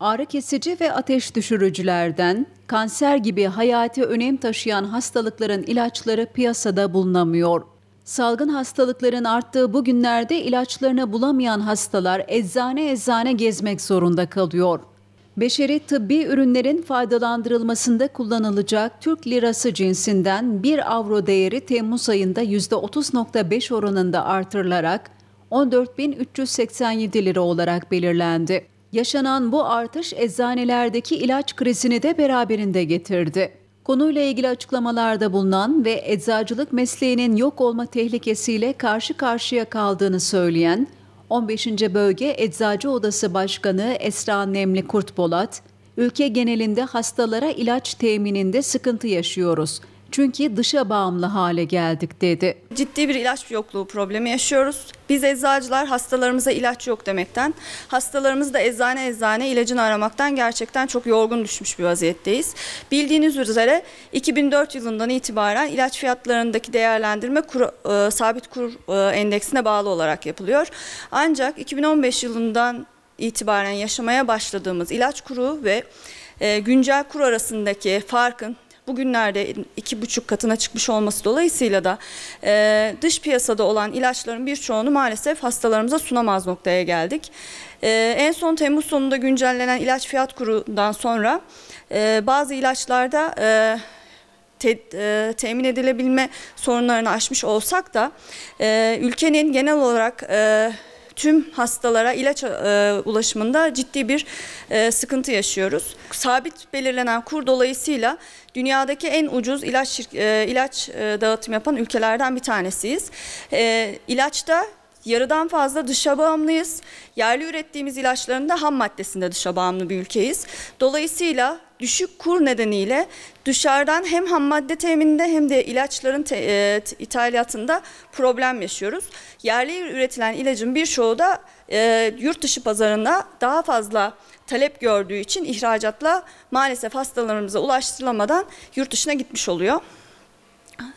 Ağrı kesici ve ateş düşürücülerden kanser gibi hayati önem taşıyan hastalıkların ilaçları piyasada bulunamıyor. Salgın hastalıkların arttığı bu günlerde ilaçlarını bulamayan hastalar eczane eczane gezmek zorunda kalıyor. Beşeri tıbbi ürünlerin faydalandırılmasında kullanılacak Türk lirası cinsinden 1 avro değeri Temmuz ayında %30.5 oranında artırılarak 14.387 lira olarak belirlendi. Yaşanan bu artış eczanelerdeki ilaç krizini de beraberinde getirdi. Konuyla ilgili açıklamalarda bulunan ve eczacılık mesleğinin yok olma tehlikesiyle karşı karşıya kaldığını söyleyen 15. Bölge Eczacı Odası Başkanı Esra Nemli Kurtbolat, ülke genelinde hastalara ilaç temininde sıkıntı yaşıyoruz. Çünkü dışa bağımlı hale geldik dedi. Ciddi bir ilaç yokluğu problemi yaşıyoruz. Biz eczacılar hastalarımıza ilaç yok demekten, hastalarımız da eczane eczane ilacını aramaktan gerçekten çok yorgun düşmüş bir vaziyetteyiz. Bildiğiniz üzere 2004 yılından itibaren ilaç fiyatlarındaki değerlendirme kur, e, sabit kur e, endeksine bağlı olarak yapılıyor. Ancak 2015 yılından itibaren yaşamaya başladığımız ilaç kuru ve e, güncel kur arasındaki farkın bugünlerde iki buçuk katına çıkmış olması dolayısıyla da e, dış piyasada olan ilaçların birçoğunu maalesef hastalarımıza sunamaz noktaya geldik. E, en son Temmuz sonunda güncellenen ilaç fiyat kurundan sonra e, bazı ilaçlarda e, te, e, temin edilebilme sorunlarını aşmış olsak da e, ülkenin genel olarak... E, tüm hastalara ilaç e, ulaşımında ciddi bir e, sıkıntı yaşıyoruz. Sabit belirlenen kur dolayısıyla dünyadaki en ucuz ilaç e, ilaç e, dağıtım yapan ülkelerden bir tanesiyiz. E, ilaçta yarıdan fazla dışa bağımlıyız. Yerli ürettiğimiz ilaçların da ham maddesinde dışa bağımlı bir ülkeyiz. Dolayısıyla düşük kur nedeniyle dışarıdan hem ham madde temininde hem de ilaçların te, e, ithalatında problem yaşıyoruz. Yerli üretilen ilacın birçoğu da e, yurt dışı pazarında daha fazla talep gördüğü için ihracatla maalesef hastalarımıza ulaştırılamadan yurt dışına gitmiş oluyor.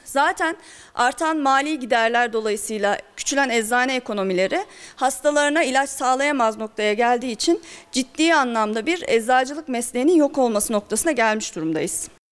Zaten artan mali giderler dolayısıyla küçülen eczane ekonomileri hastalarına ilaç sağlayamaz noktaya geldiği için ciddi anlamda bir eczacılık mesleğinin yok olması noktasına gelmiş durumdayız.